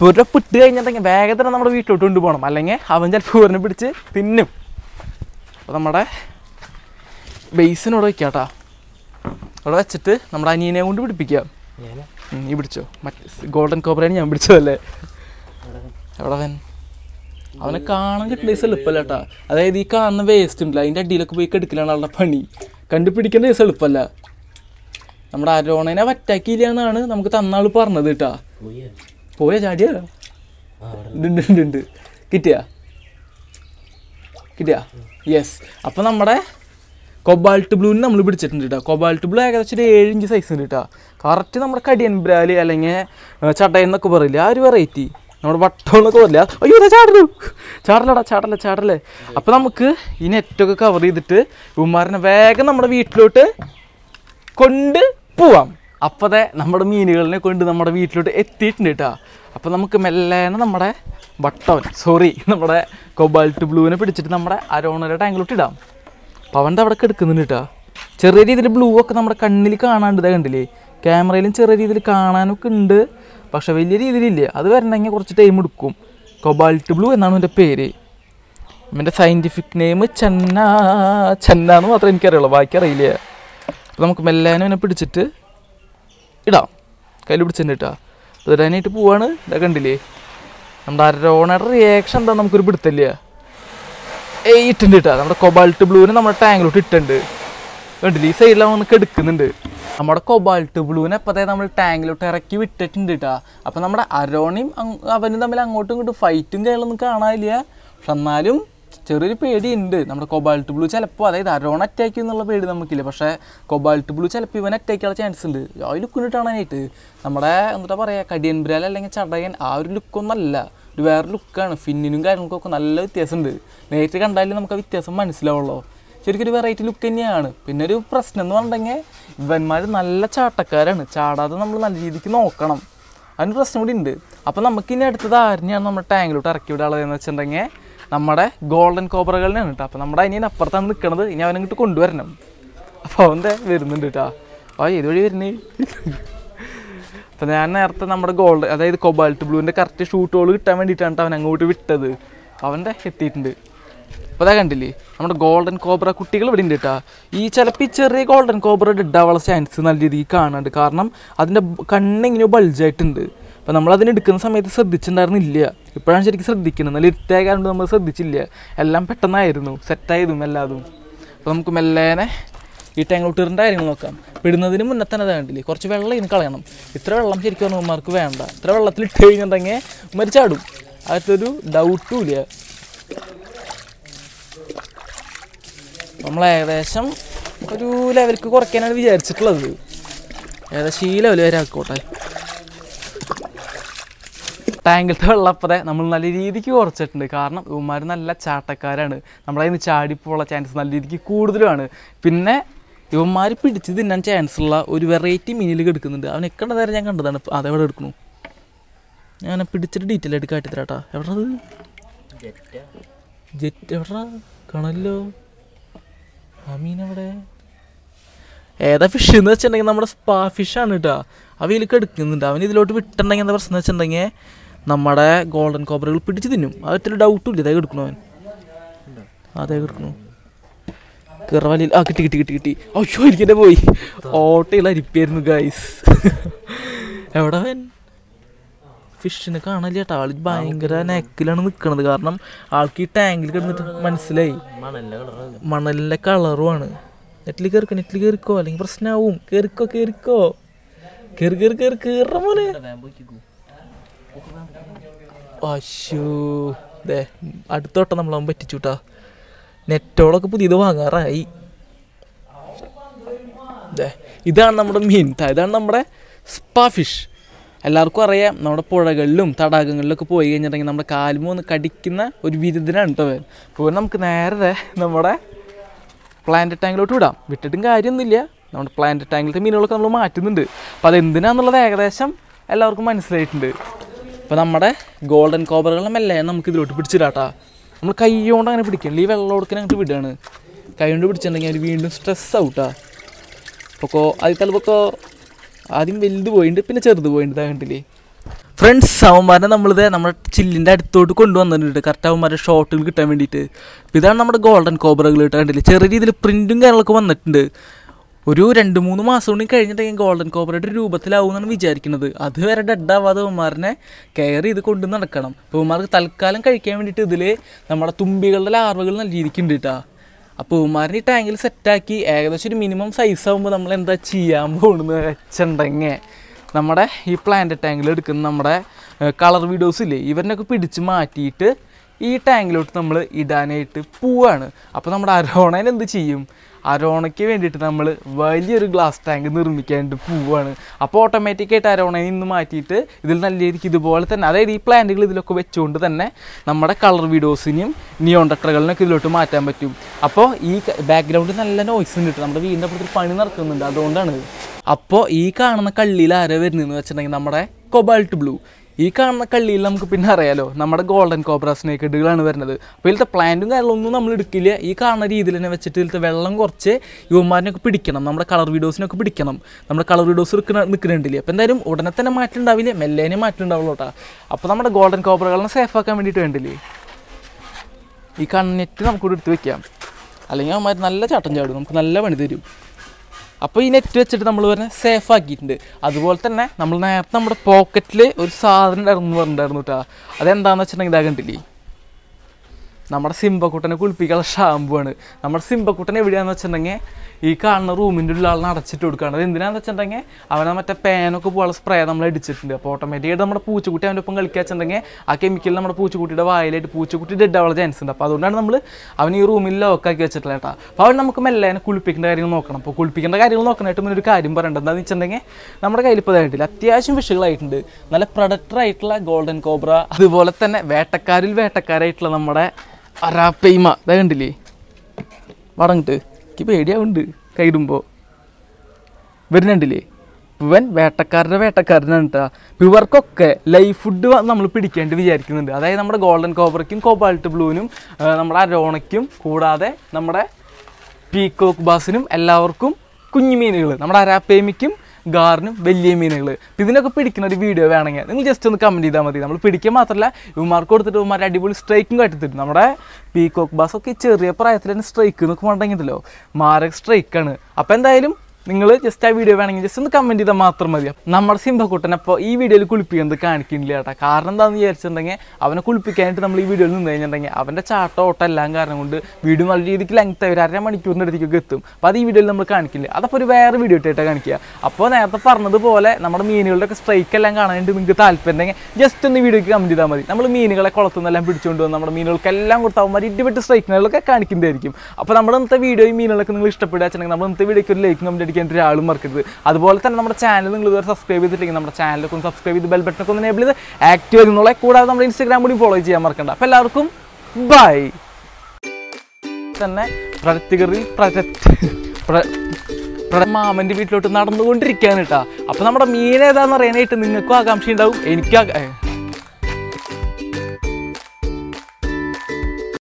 ഇവരുടെ പിട്ട് കഴിഞ്ഞിട്ടുണ്ടെങ്കിൽ വേഗത്തിൽ നമ്മുടെ വീട്ടിലോട്ട് കൊണ്ടുപോകണം അല്ലെങ്കിൽ അവൻ ചിലപ്പോൾ ഇവരനെ പിടിച്ച് തിന്നും അപ്പോൾ നമ്മുടെ ബേസിനോട് വയ്ക്കാട്ടാ അവിടെ വെച്ചിട്ട് നമ്മുടെ അനിയനെ കൊണ്ട് പിടിപ്പിക്കാം ഈ പിടിച്ചോ മറ്റേ ഗോൾഡൻ കോബ്രയാണ് ഞാൻ പിടിച്ചതല്ലേ അവിടെ അവൻ അവനെ കാണാൻ കിട്ടുന്ന സൈസ് എളുപ്പമല്ല അതായത് ഈ കാണുന്ന വേസ്റ്റ് ഉണ്ടല്ല അതിൻ്റെ അടിയിലൊക്കെ പോയി കെടുക്കലാണ് ആളുടെ പണി കണ്ടുപിടിക്കേണ്ട സൈസ് എളുപ്പമല്ല നമ്മുടെ അരോണേനെ അറ്റാക്കിയില്ല എന്നാണ് നമുക്ക് തന്നാൾ പറഞ്ഞത് കേട്ടാ പോയ ചാടിയ കിട്ടിയാ കിട്ടിയാ യെസ് അപ്പം നമ്മുടെ കൊബാൾട്ട് ബ്ലൂന്ന് നമ്മൾ പിടിച്ചിട്ടുണ്ട് കേട്ടോ കൊബാൾട്ട് ബ്ലൂ ഏകദേശം ഒരു ഏഴ് ഇഞ്ച് സൈസ് ഉണ്ട് കേട്ടോ കറക്റ്റ് നമ്മുടെ കടിയൻ ബ്രാല് അല്ലെങ്കിൽ ചട്ടയൻ പറയില്ല ആ ഒരു വെറൈറ്റി നമ്മുടെ വട്ടമുള്ളൊക്കെ പറയില്ല അയ്യോ ചാടലു ചാടലടാ ചാടല്ലേ ചാടല്ലേ അപ്പോൾ നമുക്ക് ഈ നെറ്റൊക്കെ കവർ ചെയ്തിട്ട് ഉമ്മാറിനെ വേഗം നമ്മുടെ വീട്ടിലോട്ട് കൊണ്ട് പോവാം അപ്പോഴേ നമ്മുടെ മീനുകളിനെ കൊണ്ട് നമ്മുടെ വീട്ടിലോട്ട് എത്തിയിട്ടുണ്ട് കേട്ടോ അപ്പോൾ നമുക്ക് മെല്ലേനെ നമ്മുടെ വട്ടവൻ സോറി നമ്മുടെ കൊബാൾട്ട് ബ്ലൂവിനെ പിടിച്ചിട്ട് നമ്മുടെ അരോണയുടെ ടാങ്കിലോട്ട് ഇടാം പവൻ്റെ അവിടെ എടുക്കുന്നുണ്ട് കേട്ടോ ചെറിയ രീതിയിൽ ബ്ലൂ ഒക്കെ നമ്മുടെ കണ്ണിൽ കാണാണ്ട് ഇതാ കണ്ടില്ലേ ക്യാമറയിലും ചെറിയ രീതിയിൽ കാണാനൊക്കെ ഉണ്ട് പക്ഷെ വലിയ രീതിയിലില്ല അത് വരണമെങ്കിൽ കുറച്ച് ടൈം എടുക്കും കൊബാൾട്ട് ബ്ലൂ എന്നാണ് എൻ്റെ പേര് എൻ്റെ സയൻറ്റിഫിക് നെയിം ചെന്ന ചെന്ന എന്ന് മാത്രമേ എനിക്കറിയുള്ളൂ ബാക്കി അറിയില്ല അപ്പോൾ നമുക്ക് മെല്ലാനും എന്നെ പിടിച്ചിട്ട് ഇടാം കയ്യിൽ പിടിച്ചിട്ട് ഇട്ടാ ഇടാനായിട്ട് പോവാണ് ഇതാ കണ്ടില്ലേ നമ്മുടെ അരോണയുടെ റിയാക്ഷൻ എന്താ നമുക്കൊരു പിടുത്തല്ലേ ഇട്ടുണ്ട് കേട്ടോ നമ്മുടെ കൊബാൾട്ട് ബ്ലൂവിനെ നമ്മുടെ ടാങ്കിലോട്ട് ഇട്ടുണ്ട് കണ്ടില്ല ഈ സൈഡിലാണ് നമുക്ക് എടുക്കുന്നുണ്ട് നമ്മുടെ കൊബാൾട്ട് ബ്ലൂവിനെ അപ്പോഴത്തെ നമ്മൾ ടാങ്കിലോട്ട് ഇറക്കി വിട്ടിട്ടുണ്ട് കേട്ടോ അപ്പോൾ നമ്മുടെ അരോണയും അവനും തമ്മിൽ അങ്ങോട്ടും ഇങ്ങോട്ടും ഫൈറ്റും കാര്യങ്ങളൊന്നും കാണാനില്ല പക്ഷെ എന്നാലും ചെറിയൊരു പേടിയുണ്ട് നമ്മുടെ കൊബാൾട്ട് ബ്ലൂ ചിലപ്പോൾ അതായത് അരോൺ അറ്റാക്ക് എന്നുള്ള പേടി നമുക്കില്ല പക്ഷേ കൊബാൾട്ട് ബ്ലൂ ചിലപ്പോൾ ഇവൻ അറ്റാക്ക് ചെയ്യാൻ ചാൻസ് ഉണ്ട് ആ ലുക്കിനിട്ടാണ് അതിനായിട്ട് നമ്മുടെ എന്താ പറയുക കടിയൻപുരാൽ അല്ലെങ്കിൽ ചടയൻ ആ ഒരു ലുക്കൊന്നല്ല ഒരു വേറെ ലുക്കാണ് ഫിന്നിനും കാര്യങ്ങൾക്കൊക്കെ നല്ല വ്യത്യാസമുണ്ട് നേരിട്ട് കണ്ടാലേ നമുക്ക് ആ വ്യത്യാസം മനസ്സിലാവുള്ളൂ ശരിക്കൊരു വെറൈറ്റി ലുക്ക് തന്നെയാണ് പിന്നെ ഒരു പ്രശ്നം എന്ന് പറഞ്ഞിട്ടുണ്ടെങ്കിൽ ഇവന്മാർ നല്ല ചാട്ടക്കാരാണ് ചാടാതെ നമ്മൾ നല്ല രീതിക്ക് നോക്കണം അതിന് പ്രശ്നം കൂടി ഉണ്ട് അപ്പോൾ നമുക്ക് ഇനി അടുത്തത് ആരെയാണ് നമ്മൾ ടാങ്കിലോട്ട് ഇറക്കി എന്ന് വെച്ചിട്ടുണ്ടെങ്കിൽ നമ്മുടെ ഗോൾഡൻ കോബ്രകളിനാണ് കേട്ടോ അപ്പോൾ നമ്മുടെ അതിനെ അപ്പുറത്താണ് നിൽക്കണത് ഇനി അവനങ്ങോട്ട് കൊണ്ടുവരണം അപ്പോൾ അവൻ വരുന്നുണ്ട് കേട്ടോ അപ്പോൾ ഏത് വഴി വരുന്നേ അപ്പോൾ ഞാൻ നേരത്തെ നമ്മുടെ ഗോൾഡ് അതായത് കൊബാൾട്ട് ബ്ലൂവിൻ്റെ കറക്റ്റ് ഷൂട്ട് ഹോൾ കിട്ടാൻ വേണ്ടിയിട്ടാണ് അവൻ അങ്ങോട്ട് വിട്ടത് അവൻ്റെ എത്തിയിട്ടുണ്ട് അപ്പോൾ അതാ കണ്ടില്ലേ നമ്മുടെ ഗോൾഡൻ കോബ്ര കുട്ടികൾ ഇവിടെ ഉണ്ട് കേട്ടോ ഈ ചിലപ്പോൾ ഈ ചെറിയ ഗോൾഡൻ കോബ്ര ഇടാനുള്ള ചാൻസ് നല്ല രീതിയിൽ കാണാണ്ട് കാരണം അതിൻ്റെ കണ്ണിങ്ങനെ ബൾജായിട്ടുണ്ട് അപ്പോൾ നമ്മൾ എടുക്കുന്ന സമയത്ത് ശ്രദ്ധിച്ചിട്ടുണ്ടായിരുന്നില്ല ഇപ്പോഴാണ് ശരിക്കും ശ്രദ്ധിക്കുന്നത് നല്ല ഇരുട്ടായ കാരണം നമ്മൾ ശ്രദ്ധിച്ചില്ല എല്ലാം പെട്ടെന്നായിരുന്നു സെറ്റായതും എല്ലാതും അപ്പോൾ നമുക്ക് മെല്ലേനെ ഈ ടാങ്ക് ഔട്ടറിൻ്റെ കാര്യങ്ങൾ നോക്കാം ഇടുന്നതിന് മുന്നേ തന്നെ കണ്ടില്ലേ കുറച്ച് വെള്ളം ഇന്ന് കളയണം ഇത്ര വെള്ളം ശരിക്കും പറഞ്ഞാൽ വേണ്ട ഇത്ര വെള്ളത്തിൽ ഇട്ട് കഴിഞ്ഞിട്ടുണ്ടെങ്കിൽ ഉമ്മർ അതൊരു ഡൗട്ടും ഇല്ല നമ്മൾ ഏകദേശം ഒരു ലെവലിക്ക് കുറയ്ക്കാനാണ് വിചാരിച്ചിട്ടുള്ളത് ഏകദേശം ഈ ലെവൽ വരെ ആക്കോട്ടെ ടാങ്കിലത്തെ വെള്ളപ്പതെ നമ്മൾ നല്ല രീതിക്ക് കുറച്ചിട്ടുണ്ട് കാരണം ഇവന്മാർ നല്ല ചാട്ടക്കാരാണ് നമ്മളതിന് ചാടിപ്പോള്ള ചാൻസ് നല്ല രീതിക്ക് കൂടുതലുമാണ് പിന്നെ ഇവന്മാർ പിടിച്ച് തിന്നാൻ ചാൻസ് ഉള്ള ഒരു വെറൈറ്റി മീനിലേക്ക് എടുക്കുന്നുണ്ട് അവൻ എക്കണ്ട നേരം ഞാൻ കണ്ടതാണ് അതെവിടെ എടുക്കണു ഞാൻ പിടിച്ചിട്ട് ഡീറ്റെയിൽ ആയിട്ട് കാട്ടിത്തരാട്ടാ എവിടത് ജെറ്റ് എവിടാ കാണല്ലോ ആ മീൻ എവിടെ ഏതാ ഫിഷ് എന്ന് വെച്ചിട്ടുണ്ടെങ്കിൽ നമ്മുടെ സ്പാ ഫിഷാണ് കേട്ടോ അവ ഇതിലേക്ക് എടുക്കുന്നുണ്ട് അവൻ ഇതിലോട്ട് വിട്ടുണ്ടെങ്കിൽ എന്താ പ്രശ്നം വെച്ചിട്ടുണ്ടെങ്കിൽ നമ്മുടെ ഗോൾഡൻ കോബറുകൾ പിടിച്ച് തിന്നും അതൊരു ഡൗട്ടും ഇല്ല ഇതായി എടുക്കണു അവൻ അതായി എടുക്കണു കിറവലിൽ ആ കിട്ടി കിട്ടി കിട്ടി കിട്ടി അയ്യോ എനിക്ക് പോയി ഓട്ടയിൽ അരിപ്പായിരുന്നു ഗൈസ് എവിടെ ഫിഷിനെ കാണാനില്ല കേട്ടോ ആള് ഭയങ്കര നെക്കിലാണ് നിൽക്കുന്നത് കാരണം ആൾക്ക് ഈ ടാങ്കിൽ കിടന്നിട്ട് മനസ്സിലായി മണലിൻ്റെ കളറുമാണ് നെറ്റിൽ കയറിക്കോ നെറ്റിൽ കയറിക്കോ അല്ലെങ്കിൽ പ്രശ്നമാവും കയറിക്കോ കയറിക്കോ കയറി കയറി കയറി കയറ മോനെ അശോ ദേ അടുത്തോട്ടം നമ്മളവൻ പറ്റിച്ചുട്ടാ നെറ്റോളൊക്കെ പുതിയത് വാങ്ങാറായി ഇതാണ് നമ്മുടെ മീൻ ഇതാണ് നമ്മുടെ സ്പാ ഫിഷ് എല്ലാവർക്കും അറിയാം നമ്മുടെ പുഴകളിലും തടാകങ്ങളിലൊക്കെ പോയി കഴിഞ്ഞിട്ടുണ്ടെങ്കിൽ നമ്മുടെ ഒന്ന് കടിക്കുന്ന ഒരു വിരുദ്ധനാണ് കേട്ടോ അപ്പോൾ നമുക്ക് നേരെ നമ്മുടെ പ്ലാന്റ് ടാങ്കിലോട്ട് വിടാം വിട്ടിട്ടും കാര്യമൊന്നുമില്ല നമ്മുടെ പ്ലാന്റ് ടാങ്കിലത്തെ മീനുകളൊക്കെ നമ്മൾ മാറ്റുന്നുണ്ട് അപ്പോൾ അതെന്തിനാന്നുള്ളത് ഏകദേശം എല്ലാവർക്കും മനസ്സിലായിട്ടുണ്ട് അപ്പോൾ നമ്മുടെ ഗോൾഡൻ കോബറുകളെല്ലാം നമുക്ക് ഇതിലോട്ട് പിടിച്ചിടാട്ടാ നമ്മൾ കൈ കൊണ്ട് അങ്ങനെ പിടിക്കും ഈ വെള്ളം കൊടുക്കാൻ അങ്ങനെ വിടുകയാണ് കൈ കൊണ്ട് പിടിച്ചിട്ടുണ്ടെങ്കിൽ അവർ വീണ്ടും സ്ട്രെസ് ഔട്ടാ അപ്പോൾ ആദ്യത്തെ അല്പൊക്കെ ആദ്യം വലുത് പോയിണ്ട് പിന്നെ ചെറുത് പോയിണ്ട് കണ്ടില്ലേ ഫ്രണ്ട്സ് അവന്മാരെ നമ്മളിത് നമ്മുടെ ചില്ലിൻ്റെ അടുത്തോട്ട് കൊണ്ടുവന്നിട്ടുണ്ട് കറക്റ്റ് അവന്മാരെ ഷോട്ടിൽ കിട്ടാൻ വേണ്ടിയിട്ട് ഇതാണ് നമ്മുടെ ഗോൾഡൻ കോബ്രകൾ കിട്ടാൻ കണ്ടില്ലേ ചെറിയ രീതിയിൽ പ്രിൻറ്റും കാര്യങ്ങളൊക്കെ വന്നിട്ടുണ്ട് ഒരു രണ്ട് മൂന്ന് മാസം കൂടി ഗോൾഡൻ കോപ്പറേറ്റ് രൂപത്തിലാവും എന്നാണ് വിചാരിക്കുന്നത് അതുവരെ ഡെഡാവാതെ ഉമാറിനെ കെയർ ചെയ്ത് കൊണ്ടു നടക്കണം അപ്പോൾ ഉമ്മാർക്ക് തൽക്കാലം കഴിക്കാൻ വേണ്ടിയിട്ട് ഇതിൽ നമ്മുടെ തുമ്പികളുടെ ലാർവകൾ നല്ല രീതിക്ക് ഉണ്ട് കേട്ടോ അപ്പോൾ ഉമാറിന് ഈ ടാങ്കിൽ സെറ്റാക്കി ഏകദേശം ഒരു മിനിമം സൈസ് ആകുമ്പോൾ നമ്മൾ എന്താ ചെയ്യാൻ പോകുന്നത് വെച്ചിട്ടുണ്ടെങ്കിൽ നമ്മുടെ ഈ പ്ലാന്റ് ടാങ്കിൽ എടുക്കുന്ന നമ്മുടെ കളർ വീഡിയോസ് ഇല്ലേ ഇവരിനൊക്കെ പിടിച്ച് മാറ്റിയിട്ട് ഈ ടാങ്കിലോട്ട് നമ്മൾ ഇടാനായിട്ട് പോവാണ് അപ്പോൾ നമ്മുടെ അരോണയിൽ എന്ത് ചെയ്യും അരോണയ്ക്ക് വേണ്ടിയിട്ട് നമ്മൾ വലിയൊരു ഗ്ലാസ് ടാങ്ക് നിർമ്മിക്കാനായിട്ട് പോവാണ് അപ്പോൾ ഓട്ടോമാറ്റിക്കായിട്ട് അരോണയിൽ നിന്ന് മാറ്റിയിട്ട് ഇതിൽ നല്ല രീതിക്ക് ഇതുപോലെ തന്നെ അതായത് ഈ പ്ലാന്റുകൾ ഇതിലൊക്കെ വെച്ചുകൊണ്ട് തന്നെ നമ്മുടെ കളർ വീഡിയോസിനും നിയോൺ ടട്ടറുകളിനൊക്കെ ഇതിലോട്ട് മാറ്റാൻ പറ്റും അപ്പോൾ ഈ ബാക്ക്ഗ്രൗണ്ടിൽ നല്ല നോയ്സ് ഉണ്ട് നമ്മുടെ വീടിൻ്റെ അപ്പുറത്ത് പണി നടക്കുന്നുണ്ട് അതുകൊണ്ടാണ് അപ്പോൾ ഈ കാണുന്ന കള്ളിയിൽ ആരോ വരുന്നതെന്ന് വെച്ചിട്ടുണ്ടെങ്കിൽ നമ്മുടെ കൊബാൾട്ട് ബ്ലൂ ഈ കാണുന്ന കള്ളിയിൽ നമുക്ക് പിന്നെ അറിയാലോ നമ്മുടെ ഗോൾഡൻ കോബ്ര സ്നേക്ക് ഇടുകളാണ് വരുന്നത് അപ്പോൾ ഇതിലത്തെ പ്ലാന്റും കാര്യങ്ങളൊന്നും നമ്മൾ എടുക്കില്ല ഈ കാണുന്ന രീതിയിൽ തന്നെ വെച്ചിട്ട് ഇതിലത്തെ വെള്ളം കുറച്ച് യുവന്മാരനൊക്കെ പിടിക്കണം നമ്മുടെ കളർ വീഡിയോസിനൊക്കെ പിടിക്കണം നമ്മുടെ കളർ വീഡിയോസ് എടുക്കുന്ന നിൽക്കുന്നുണ്ടല്ലേ അപ്പോൾ എന്തായാലും ഉടനെ തന്നെ മാറ്റം ഉണ്ടാവില്ല മെല്ലേനെ മാറ്റം ഉണ്ടാവുള്ളൂ കേട്ടോ അപ്പോൾ നമ്മുടെ ഗോൾഡൻ കോബ്രകളെ സേഫ് ആക്കാൻ വേണ്ടിയിട്ട് വേണ്ടില്ലേ ഈ കണ്ണെറ്റ് നമുക്കിവിടെ എടുത്ത് വെക്കാം അല്ലെങ്കിൽ അവന്മാർ നല്ല ചാട്ടം ചാടും നമുക്ക് നല്ല പണി തരും അപ്പോൾ ഈ നെറ്റ് വെച്ചിട്ട് നമ്മൾ പറഞ്ഞ സേഫ് ആക്കിയിട്ടുണ്ട് അതുപോലെ തന്നെ നമ്മൾ നേരത്തെ നമ്മുടെ പോക്കറ്റിൽ ഒരു സാധനം ഉണ്ടായിരുന്നു പറഞ്ഞിട്ടുണ്ടായിരുന്നു കേട്ടോ അതെന്താണെന്ന് വെച്ചിട്ടുണ്ടെങ്കിൽ ഇതാകണ്ടില്ലേ നമ്മുടെ സിംബക്കുട്ടനെ കുളിപ്പിക്കാനുള്ള ഷാമ്പു ആണ് നമ്മുടെ സിംബക്കുട്ടൻ എവിടെയാണെന്ന് വെച്ചിട്ടുണ്ടെങ്കിൽ ഈ കാണുന്ന റൂമിൻ്റെ ഉള്ള ആളിനെ അടച്ചിട്ട് കൊടുക്കുകയാണ് അത് എന്തിനാന്ന് വെച്ചിട്ടുണ്ടെങ്കിൽ അവനെ മറ്റേ പാനൊക്കെ പോകാനുള്ള സ്പ്രേ നമ്മൾ അടിച്ചിട്ടുണ്ട് അപ്പോൾ ഓട്ടോമാറ്റിക് നമ്മുടെ പൂച്ചക്കുട്ടി അവൻ്റെ ഒപ്പം വെച്ചിട്ടുണ്ടെങ്കിൽ ആ കെമിക്കൽ നമ്മുടെ പൂച്ചക്കുട്ടിയുടെ വായിലായിട്ട് പൂച്ചക്കുട്ടി ഡെഡ് ആവുള്ള ചാൻസ് ഉണ്ട് അപ്പോൾ അതുകൊണ്ടാണ് നമ്മൾ അവൻ ഈ റൂമിൽ ലോക്കാക്കി വെച്ചിട്ടുള്ള കേട്ടോ അപ്പോൾ അവൻ നമുക്ക് മെല്ലെ അതിനെ കുളിപ്പിക്കേണ്ട കാര്യങ്ങൾ നോക്കണം അപ്പോൾ കുളിപ്പിക്കേണ്ട കാര്യങ്ങൾ നോക്കണമായിട്ട് മുന്നേ ഒരു കാര്യം പറയേണ്ടത് എന്താണെന്ന് വെച്ചിട്ടുണ്ടെങ്കിൽ നമ്മുടെ കയ്യിൽ ഇപ്പോൾ ഇതായിട്ടില്ല അത്യാവശ്യം ഫിഷുകളായിട്ടുണ്ട് നല്ല ആയിട്ടുള്ള ഗോൾഡൻ കോബ്ര അതുപോലെ തന്നെ വേട്ടക്കാരിൽ വേട്ടക്കാരായിട്ടുള്ള നമ്മുടെ അറാപ്പേയ്മ ഇതാ കണ്ടില്ലേ വടങ്ങിട്ട് എനിക്ക് പേടിയാവുണ്ട് കയ്യിടുമ്പോൾ വരുന്നുണ്ടില്ലേ ഇവൻ വേട്ടക്കാരുടെ വേട്ടക്കാരനാണ് കേട്ടോ ഇവർക്കൊക്കെ ലൈഫ് ഫുഡ് നമ്മൾ പിടിക്കേണ്ടി വിചാരിക്കുന്നുണ്ട് അതായത് നമ്മുടെ ഗോൾഡൻ കോബറയ്ക്കും കോബാൾട്ട് ബ്ലൂവിനും നമ്മുടെ അരോണയ്ക്കും കൂടാതെ നമ്മുടെ പീക്കോക്ക് ബാസിനും എല്ലാവർക്കും മീനുകൾ നമ്മുടെ അരാപ്പേമിക്കും ഗാറിനും വലിയ മീനുകൾ ഇതിനൊക്കെ പിടിക്കുന്ന ഒരു വീഡിയോ വേണമെങ്കിൽ നിങ്ങൾ ജസ്റ്റ് ഒന്ന് കമൻറ്റ് ചെയ്താൽ മതി നമ്മൾ പിടിക്കുക മാത്രമല്ല ഇവന്മാർക്ക് കൊടുത്തിട്ട് ഇവന്മാർ അടിപൊളി സ്ട്രൈക്കും കാട്ടിത്തരും നമ്മുടെ ബാസ് ഒക്കെ ചെറിയ പ്രായത്തിൽ തന്നെ സ്ട്രൈക്ക് എന്നൊക്കെ ഉണ്ടെങ്കിലോ മാരക് സ്ട്രൈക്കാണ് അപ്പോൾ എന്തായാലും നിങ്ങൾ ജസ്റ്റ് ആ വീഡിയോ വേണമെങ്കിൽ ജസ്റ്റ് ഒന്ന് കമൻറ്റ് ചെയ്താൽ മാത്രം മതി നമ്മുടെ സിംഹക്കുട്ടൻ അപ്പോൾ ഈ വീഡിയോയിൽ കുളിപ്പിക്കുന്നത് കാണിക്കുന്നില്ല കേട്ടോ കാരണം എന്താണെന്ന് വിചാരിച്ചിട്ടുണ്ടെങ്കിൽ അവനെ കുളിപ്പിക്കാനായിട്ട് നമ്മൾ ഈ വീഡിയോയിൽ നിന്ന് കഴിഞ്ഞിട്ടുണ്ടെങ്കിൽ അവൻ്റെ ചാട്ട ഓട്ടം എല്ലാം കാരണം കൊണ്ട് വീഡിയോ നല്ല രീതിക്ക് ലെങ്ത് ആയി ഒരു അര മണിക്കൂറിൻ്റെ അടുത്തേക്ക് എത്തും അപ്പോൾ അത് ഈ വീഡിയോയിൽ നമ്മൾ കാണിക്കില്ല അതപ്പോൾ ഒരു വേറെ വീഡിയോ ഇട്ടായിട്ടാണ് കാണിക്കുക അപ്പോൾ നേരത്തെ പറഞ്ഞതുപോലെ നമ്മുടെ മീനുകളുടെയൊക്കെ സ്ട്രൈക്ക് എല്ലാം കാണാനായിട്ട് നിങ്ങൾക്ക് ഉണ്ടെങ്കിൽ ജസ്റ്റ് ഒന്ന് വീഡിയോയ്ക്ക് കമൻറ്റ് ചെയ്താൽ മതി നമ്മൾ മീനുകളെ കുളത്തുനിന്നെല്ലാം പിടിച്ചുകൊണ്ട് വന്ന് നമ്മുടെ മീനുകൾക്കെല്ലാം കൊടുത്ത് അവന്മാർ ഇടിപെട്ട് സ്ട്രൈക്കിനുകളൊക്കെ കാണിക്കുന്നതായിരിക്കും അപ്പോൾ നമ്മുടെ ഇന്നത്തെ വീഡിയോ ഈ മീനുകളൊക്കെ നിങ്ങൾ ഇഷ്ടപ്പെടുക വെച്ചിട്ടുണ്ടെങ്കിൽ നമ്മുടെ ഇന്നത്തെ വീഡിയോയ്ക്ക് ഒരു ലൈക്ക് കമൻറ്റ് പേടിക്കാനായിട്ട് ഒരാളും മറക്കരുത് അതുപോലെ തന്നെ നമ്മുടെ ചാനൽ നിങ്ങൾ ഇതുവരെ സബ്സ്ക്രൈബ് ചെയ്തിട്ടില്ലെങ്കിൽ നമ്മുടെ ചാനലൊക്കെ ഒന്ന് സബ്സ്ക്രൈബ് ചെയ്ത് ബെൽ ഒന്ന് എനേബിൾ ചെയ്ത് ആക്റ്റീവ് ചെയ്തുള്ള കൂടാതെ നമ്മുടെ ഇൻസ്റ്റാഗ്രാം കൂടി ഫോളോ ചെയ്യാൻ മറക്കണ്ട അപ്പോൾ എല്ലാവർക്കും ബൈ തന്നെ പ്രത്യേകറിൽ മാമൻ്റെ വീട്ടിലോട്ട് നടന്നുകൊണ്ടിരിക്കുകയാണ് കേട്ടോ അപ്പോൾ നമ്മുടെ മീൻ ഏതാണെന്ന് അറിയാനായിട്ട് നിങ്ങൾക്കും ആകാംക്ഷ ഉണ്ടാവും എനിക്ക്